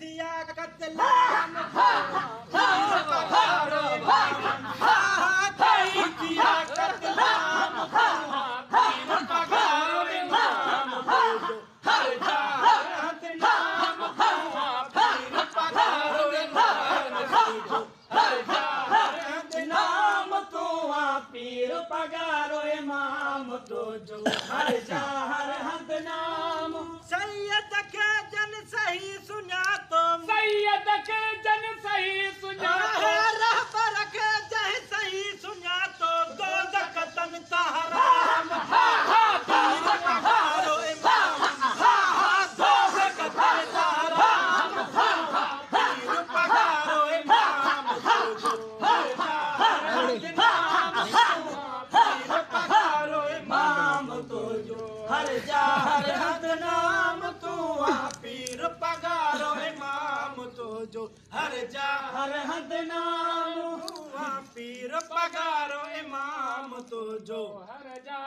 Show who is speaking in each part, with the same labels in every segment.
Speaker 1: हर हरत तो पीर हर झा हर जा हर हद नाम तू आ पीर पगारो इमाम तो जो हर जा हर हद नाम तू आ पीर पगारो इमाम तो जो हर जा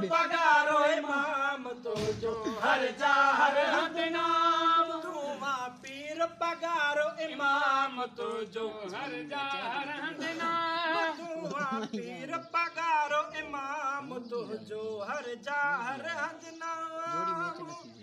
Speaker 2: पगारो इमाम
Speaker 1: तुझो हर जा हर हद नाम तू मां पीर पगारो इमाम तुझो हर जा हर हद नाम तू मां पीर पगारो इमाम तुझो हर जा हर हद नाम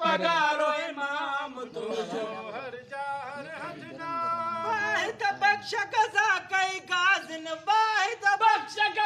Speaker 1: पघारो इमाम बक्ष सां कई का नक्ष